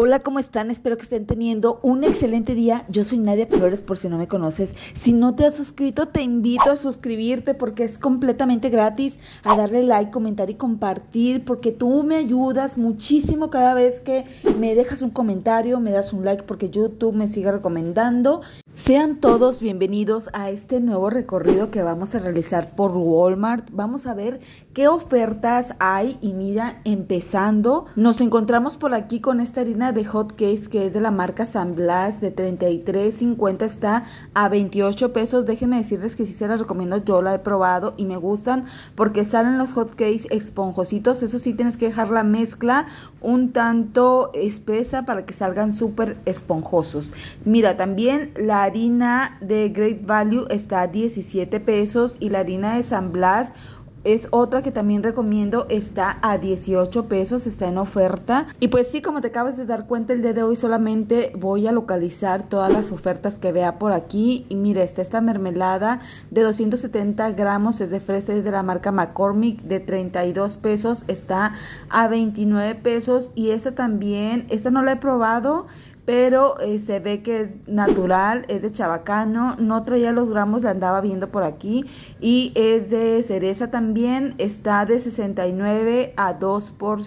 hola, ¿cómo están? Espero que estén teniendo un excelente día. Yo soy Nadia Flores, por si no me conoces. Si no te has suscrito, te invito a suscribirte porque es completamente gratis, a darle like, comentar y compartir, porque tú me ayudas muchísimo cada vez que me dejas un comentario, me das un like porque YouTube me sigue recomendando sean todos bienvenidos a este nuevo recorrido que vamos a realizar por Walmart. Vamos a ver qué ofertas hay y mira, empezando, nos encontramos por aquí con esta harina de hot cakes que es de la marca San Blas de 33.50 está a 28 pesos. Déjenme decirles que sí se las recomiendo, yo la he probado y me gustan porque salen los hot cakes esponjositos. Eso sí tienes que dejar la mezcla un tanto espesa para que salgan súper esponjosos. Mira, también la harina de Great Value está a 17 pesos y la harina de San Blas es otra que también recomiendo, está a 18 pesos, está en oferta. Y pues sí, como te acabas de dar cuenta, el día de hoy solamente voy a localizar todas las ofertas que vea por aquí. Y mira, está esta mermelada de 270 gramos, es de fresa, es de la marca McCormick, de 32 pesos, está a 29 pesos. Y esta también, esta no la he probado, pero eh, se ve que es natural, es de chabacano, no traía los gramos, la andaba viendo por aquí, y es de cereza también, está de 69 a 2%. Por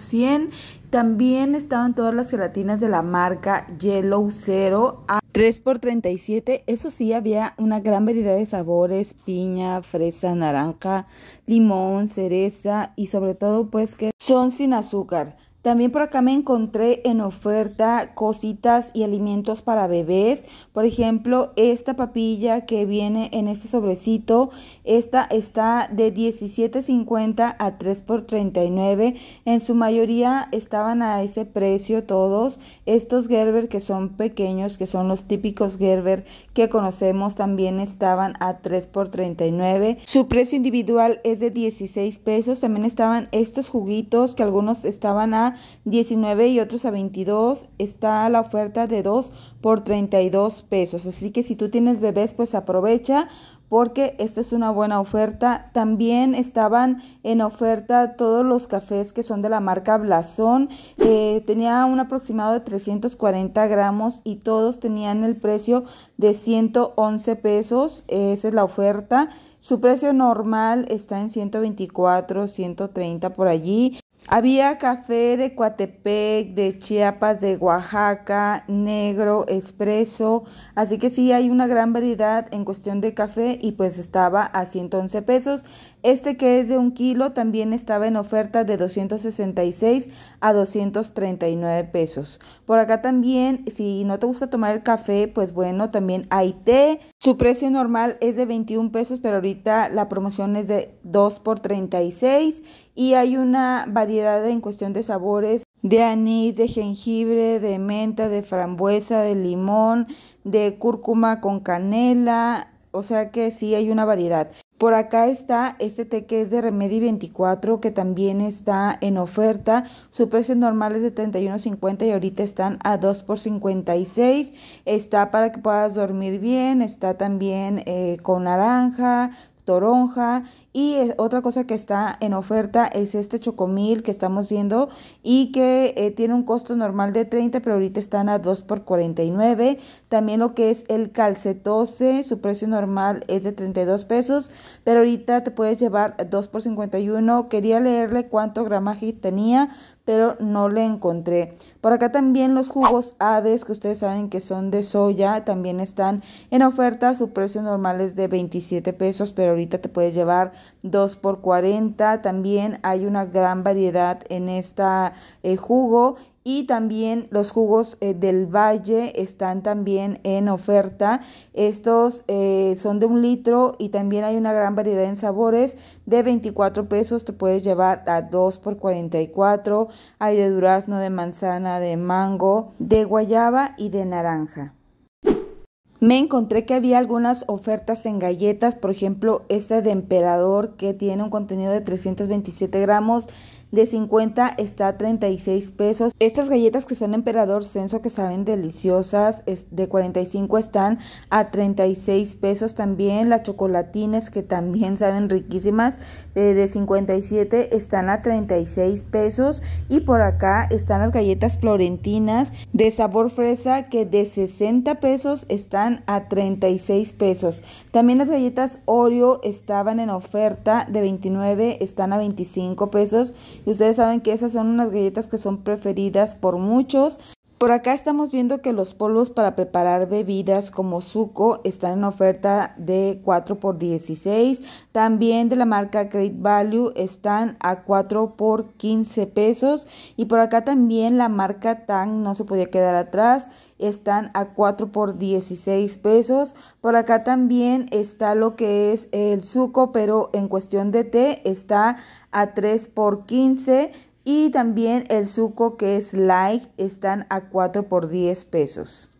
También estaban todas las gelatinas de la marca Yellow Zero a 3 por 37. Eso sí, había una gran variedad de sabores, piña, fresa, naranja, limón, cereza y sobre todo pues que son sin azúcar. También por acá me encontré en oferta cositas y alimentos para bebés. Por ejemplo, esta papilla que viene en este sobrecito, esta está de $17.50 a 3 por 39. En su mayoría estaban a ese precio todos. Estos Gerber que son pequeños, que son los típicos Gerber que conocemos, también estaban a 3 por 39. Su precio individual es de 16 pesos. También estaban estos juguitos que algunos estaban a 19 y otros a 22, está la oferta de 2 por 32 pesos. Así que si tú tienes bebés, pues aprovecha porque esta es una buena oferta. También estaban en oferta todos los cafés que son de la marca Blasón. Eh, tenía un aproximado de 340 gramos y todos tenían el precio de 111 pesos. esa es la oferta. Su precio normal está en 124, 130 por allí. Había café de Coatepec, de Chiapas, de Oaxaca, negro, espresso, así que sí hay una gran variedad en cuestión de café y pues estaba a 111 pesos este que es de un kilo también estaba en oferta de 266 a 239 pesos. Por acá también, si no te gusta tomar el café, pues bueno, también hay té. Su precio normal es de 21 pesos, pero ahorita la promoción es de 2 por 36 y hay una variedad en cuestión de sabores de anís, de jengibre, de menta, de frambuesa, de limón, de cúrcuma con canela, o sea que sí hay una variedad. Por acá está este té que es de Remedy 24 que también está en oferta. Su precio normal es de 31.50 y ahorita están a 2 por 56. Está para que puedas dormir bien, está también eh, con naranja, toronja y otra cosa que está en oferta es este chocomil que estamos viendo y que eh, tiene un costo normal de 30, pero ahorita están a 2 por 49. También lo que es el calcetose, su precio normal es de 32 pesos, pero ahorita te puedes llevar 2 por 51. Quería leerle cuánto gramaje tenía, pero no le encontré. Por acá también los jugos Hades, que ustedes saben que son de soya, también están en oferta. Su precio normal es de 27 pesos, pero ahorita te puedes llevar 2 por 40. También hay una gran variedad en este jugo y también los jugos eh, del valle están también en oferta. Estos eh, son de un litro y también hay una gran variedad en sabores. De 24 pesos te puedes llevar a 2 por 44. Hay de durazno, de manzana, de mango, de guayaba y de naranja me encontré que había algunas ofertas en galletas, por ejemplo, esta de emperador que tiene un contenido de 327 gramos de 50 está a 36 pesos. Estas galletas que son emperador censo que saben deliciosas, es de 45 están a 36 pesos también. Las chocolatines que también saben riquísimas, eh, de 57 están a 36 pesos. Y por acá están las galletas florentinas de sabor fresa que de 60 pesos están a 36 pesos. También las galletas Oreo estaban en oferta de 29, están a 25 pesos y ustedes saben que esas son unas galletas que son preferidas por muchos. Por acá estamos viendo que los polvos para preparar bebidas como Suco están en oferta de 4 por 16. También de la marca Great Value están a 4 por 15 pesos. Y por acá también la marca Tang no se podía quedar atrás. Están a 4 por 16 pesos. Por acá también está lo que es el Suco, pero en cuestión de té está a 3 por 15 y también el suco que es light están a 4 por 10 pesos.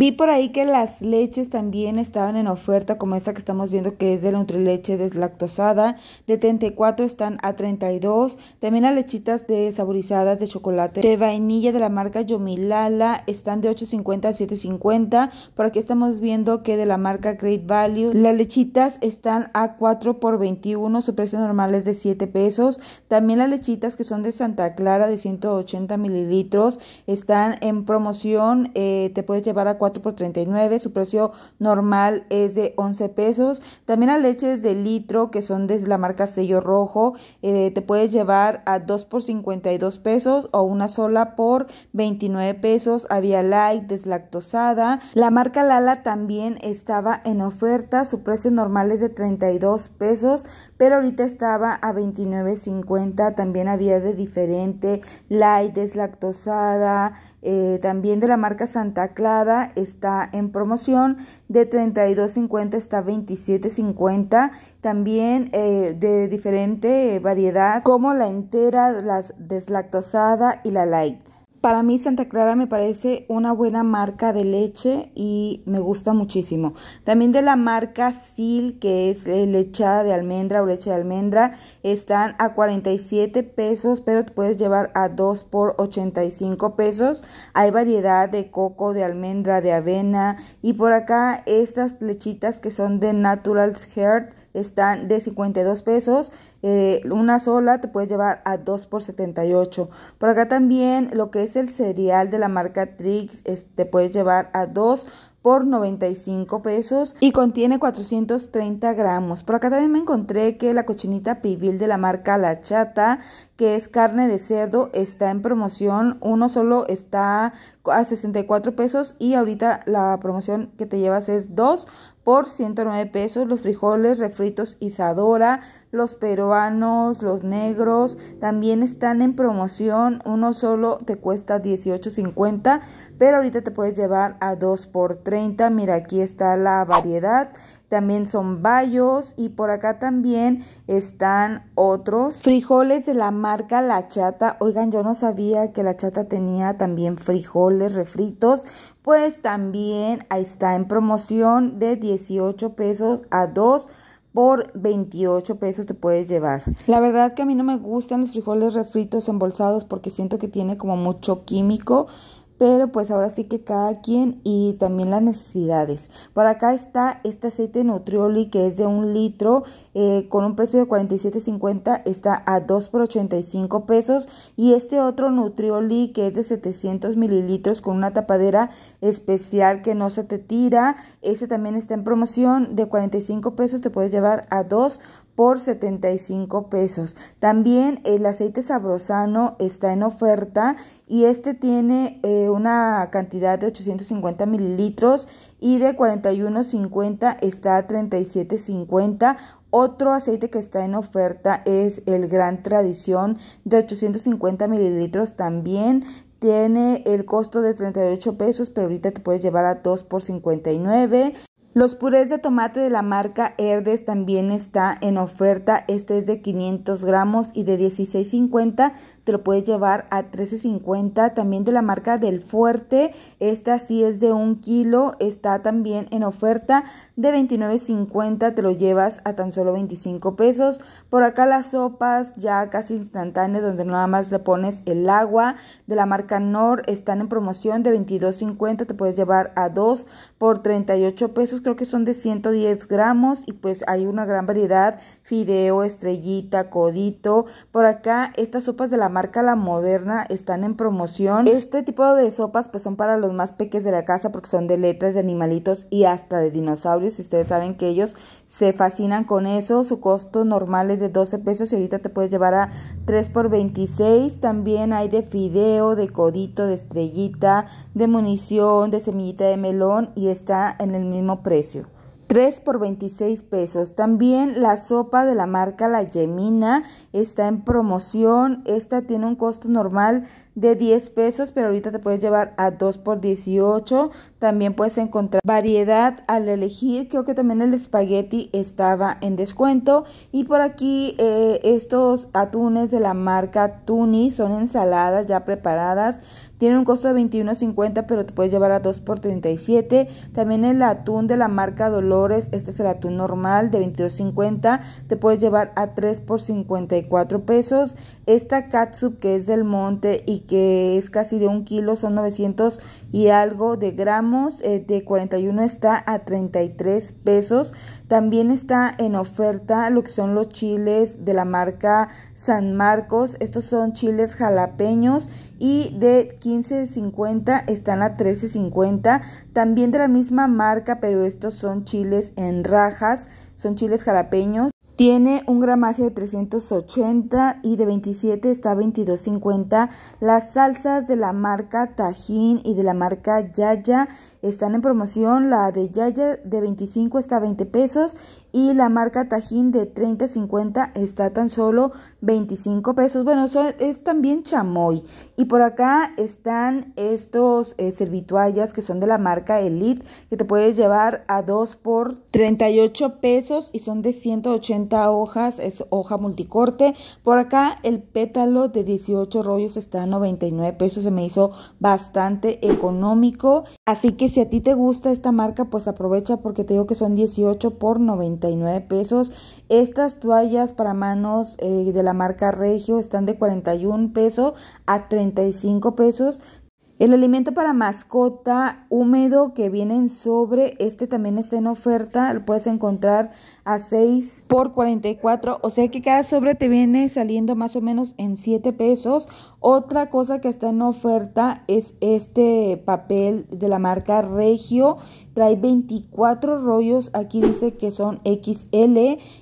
Vi por ahí que las leches también estaban en oferta, como esta que estamos viendo que es de la Nutrileche deslactosada, de 34 están a 32. También las lechitas de saborizadas de chocolate de vainilla de la marca Yomilala están de 8.50 a 7.50. Por aquí estamos viendo que de la marca Great Value las lechitas están a 4 por 21, su precio normal es de 7 pesos. También las lechitas que son de Santa Clara de 180 mililitros están en promoción, eh, te puedes llevar a 4 por 39, su precio normal es de 11 pesos. También leche leches de litro que son de la marca sello rojo, eh, te puedes llevar a 2 por 52 pesos o una sola por 29 pesos. Había light, deslactosada. La marca Lala también estaba en oferta, su precio normal es de 32 pesos, pero ahorita estaba a 29.50. También había de diferente light, deslactosada. Eh, también de la marca Santa Clara está en promoción de 32.50 está 27.50. También eh, de diferente variedad como la entera, la deslactosada y la light. Para mí Santa Clara me parece una buena marca de leche y me gusta muchísimo. También de la marca Sil, que es eh, lechada de almendra o leche de almendra, están a 47 pesos, pero te puedes llevar a 2 por 85 pesos. Hay variedad de coco, de almendra, de avena y por acá estas lechitas que son de Natural's Heart están de 52 pesos eh, una sola te puede llevar a 2 por 78. Por acá también lo que es el cereal de la marca Trix te puede llevar a 2 por 95 pesos y contiene 430 gramos. Por acá también me encontré que la cochinita pibil de la marca La Chata, que es carne de cerdo, está en promoción. Uno solo está a 64 pesos y ahorita la promoción que te llevas es 2 por 109 pesos. Los frijoles refritos Isadora los peruanos, los negros, también están en promoción. Uno solo te cuesta 18.50, pero ahorita te puedes llevar a 2 por 30. Mira, aquí está la variedad. También son bayos y por acá también están otros frijoles de la marca La Chata. Oigan, yo no sabía que La Chata tenía también frijoles refritos pues también ahí está en promoción de 18 pesos a 2 por 28 pesos te puedes llevar. La verdad que a mí no me gustan los frijoles refritos embolsados porque siento que tiene como mucho químico pero pues ahora sí que cada quien y también las necesidades. Por acá está este aceite Nutrioli que es de un litro eh, con un precio de 47.50 está a 2 por 85 pesos y este otro Nutrioli que es de 700 mililitros con una tapadera especial que no se te tira, ese también está en promoción de 45 pesos te puedes llevar a 2 por 75 pesos. También el aceite sabrosano está en oferta y este tiene eh, una cantidad de 850 mililitros y de 41.50 está a 37.50. Otro aceite que está en oferta es el Gran Tradición de 850 mililitros también. Tiene el costo de 38 pesos, pero ahorita te puedes llevar a 2 por 59. Los purés de tomate de la marca Herdes también está en oferta. Este es de 500 gramos y de 16.50 te lo puedes llevar a 13.50. También de la marca del Fuerte, esta sí es de un kilo, está también en oferta de 29.50, te lo llevas a tan solo 25 pesos. Por acá las sopas ya casi instantáneas, donde nada más le pones el agua de la marca Nor, están en promoción de 22.50, te puedes llevar a 2 por 38 pesos, creo que son de 110 gramos y pues hay una gran variedad, fideo, estrellita, codito. Por acá estas sopas de la marca marca La Moderna están en promoción. Este tipo de sopas pues son para los más peques de la casa porque son de letras, de animalitos y hasta de dinosaurios. Y ustedes saben que ellos se fascinan con eso. Su costo normal es de 12 pesos y ahorita te puedes llevar a 3 por 26. También hay de fideo, de codito, de estrellita, de munición, de semillita de melón y está en el mismo precio. 3 por 26 pesos. También la sopa de la marca La Yemina está en promoción. Esta tiene un costo normal de 10 pesos, pero ahorita te puedes llevar a 2 por 18. También puedes encontrar variedad al elegir. Creo que también el espagueti estaba en descuento. Y por aquí eh, estos atunes de la marca Tuni son ensaladas ya preparadas. Tiene un costo de 21.50, pero te puedes llevar a 2 por 37. También el atún de la marca Dolores, este es el atún normal de 22.50, te puedes llevar a 3 por 54 pesos. Esta catsup que es del monte y que es casi de un kilo, son 900 y algo de gramos, eh, de 41 está a 33 pesos. También está en oferta lo que son los chiles de la marca San Marcos. Estos son chiles jalapeños y de 15.50 están a 13.50. También de la misma marca, pero estos son chiles en rajas, son chiles jalapeños. Tiene un gramaje de 380 y de 27 está 22.50. Las salsas de la marca Tajín y de la marca Yaya están en promoción. La de Yaya de 25 está a 20 pesos y la marca Tajín de $30.50 está tan solo 25 pesos. Bueno, eso es también chamoy. Y por acá están estos eh, servituallas que son de la marca Elite que te puedes llevar a 2 por 38 pesos y son de 180 hojas, es hoja multicorte. Por acá el pétalo de 18 rollos está a 99 pesos, se me hizo bastante económico Así que si a ti te gusta esta marca, pues aprovecha porque te digo que son 18 por 99 pesos. Estas toallas para manos eh, de la marca Regio están de 41 pesos a 35 pesos. El alimento para mascota húmedo que viene en sobre, este también está en oferta, lo puedes encontrar a 6 por 44, o sea que cada sobre te viene saliendo más o menos en 7 pesos. Otra cosa que está en oferta es este papel de la marca Regio, trae 24 rollos, aquí dice que son XL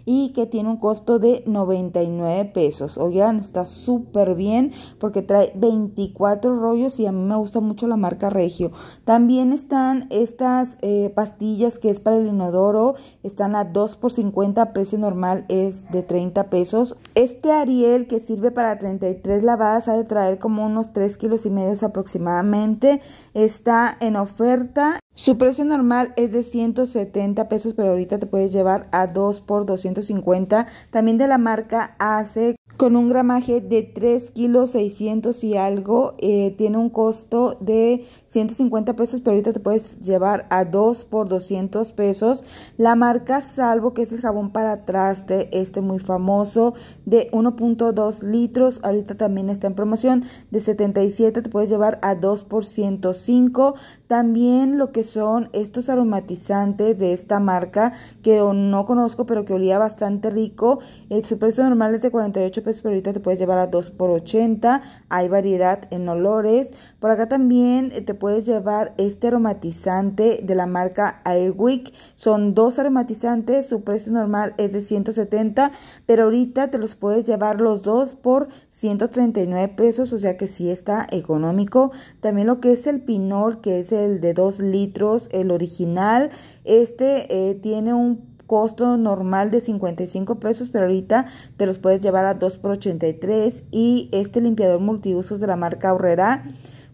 y que tiene un costo de 99 pesos. Oigan, está súper bien porque trae 24 rollos y a mí me gusta mucho la marca Regio. También están estas eh, pastillas que es para el inodoro, están a 2 por 50, precio normal es de 30 pesos. Este Ariel que sirve para 33 lavadas ha de traer como unos 3 kilos y medio aproximadamente, está en oferta su precio normal es de 170 pesos, pero ahorita te puedes llevar a 2 por 250. También de la marca AC con un gramaje de 3 kilos 600 y algo. Eh, tiene un costo de 150 pesos, pero ahorita te puedes llevar a 2 por 200 pesos. La marca Salvo, que es el jabón para traste, este muy famoso, de 1.2 litros. Ahorita también está en promoción de 77, te puedes llevar a 2 por 105. También lo que son estos aromatizantes de esta marca que no conozco pero que olía bastante rico. Eh, su precio normal es de 48 pesos pero ahorita te puedes llevar a 2 por 80. Hay variedad en olores. Por acá también eh, te puedes llevar este aromatizante de la marca Airwick. Son dos aromatizantes. Su precio normal es de 170 pero ahorita te los puedes llevar los dos por 139 pesos. O sea que sí está económico. También lo que es el pinol que es el de 2 litros, el original. Este eh, tiene un costo normal de 55 pesos, pero ahorita te los puedes llevar a 2 por 83 y este limpiador multiusos de la marca Aurrera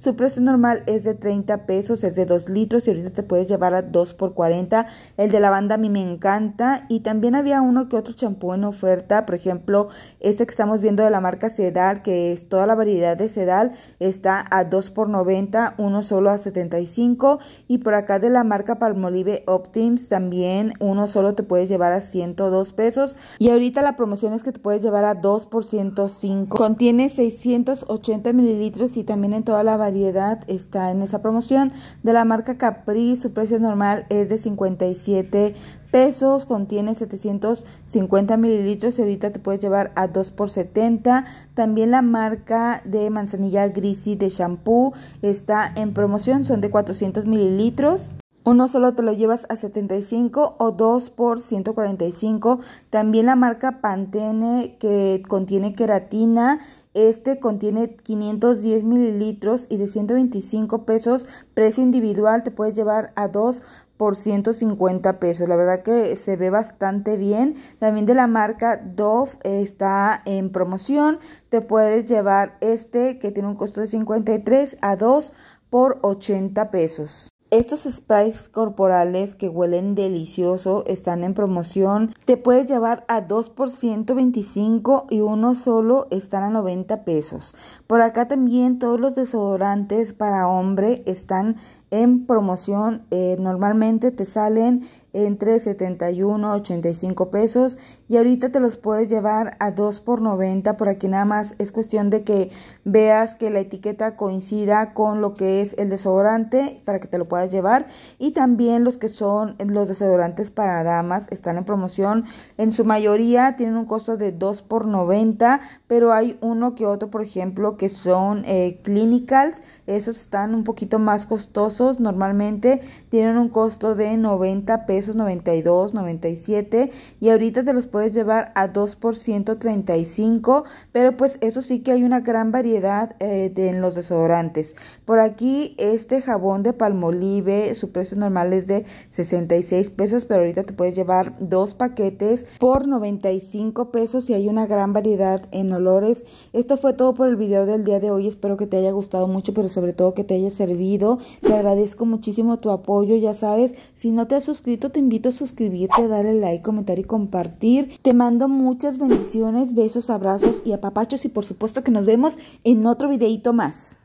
su precio normal es de 30 pesos, es de 2 litros y ahorita te puedes llevar a 2 por 40. El de lavanda a mí me encanta y también había uno que otro champú en oferta, por ejemplo, este que estamos viendo de la marca Sedal, que es toda la variedad de Sedal, está a 2 por 90, uno solo a 75 y por acá de la marca Palmolive Optims también uno solo te puedes llevar a 102 pesos y ahorita la promoción es que te puedes llevar a 2 por 105. Contiene 680 mililitros y también en toda la variedad variedad está en esa promoción de la marca Capri. Su precio normal es de 57 pesos, contiene 750 mililitros y ahorita te puedes llevar a 2 por 70. También la marca de manzanilla grisi de shampoo está en promoción, son de 400 mililitros. Uno solo te lo llevas a 75 o dos por 145. También la marca Pantene que contiene queratina. Este contiene 510 mililitros y de 125 pesos, precio individual, te puedes llevar a dos por 150 pesos. La verdad que se ve bastante bien. También de la marca Dove está en promoción. Te puedes llevar este que tiene un costo de 53 a 2 por 80 pesos. Estos sprays corporales que huelen delicioso están en promoción. Te puedes llevar a 2 por 125 y uno solo están a 90 pesos. Por acá también todos los desodorantes para hombre están en promoción. Eh, normalmente te salen entre 71 a 85 pesos y ahorita te los puedes llevar a 2 por 90 por aquí nada más es cuestión de que veas que la etiqueta coincida con lo que es el desodorante para que te lo puedas llevar y también los que son los desodorantes para damas están en promoción en su mayoría tienen un costo de 2 por 90 pero hay uno que otro por ejemplo que son eh, clinicals esos están un poquito más costosos normalmente tienen un costo de 90 pesos pesos 92, 97 y ahorita te los puedes llevar a 2 por 135, pero pues eso sí que hay una gran variedad eh, en los desodorantes. Por aquí este jabón de palmolive, su precio normal es de 66 pesos, pero ahorita te puedes llevar dos paquetes por 95 pesos y hay una gran variedad en olores. Esto fue todo por el video del día de hoy, espero que te haya gustado mucho, pero sobre todo que te haya servido. Te agradezco muchísimo tu apoyo, ya sabes, si no te has suscrito te invito a suscribirte, darle like, comentar y compartir. Te mando muchas bendiciones, besos, abrazos y apapachos y por supuesto que nos vemos en otro videito más.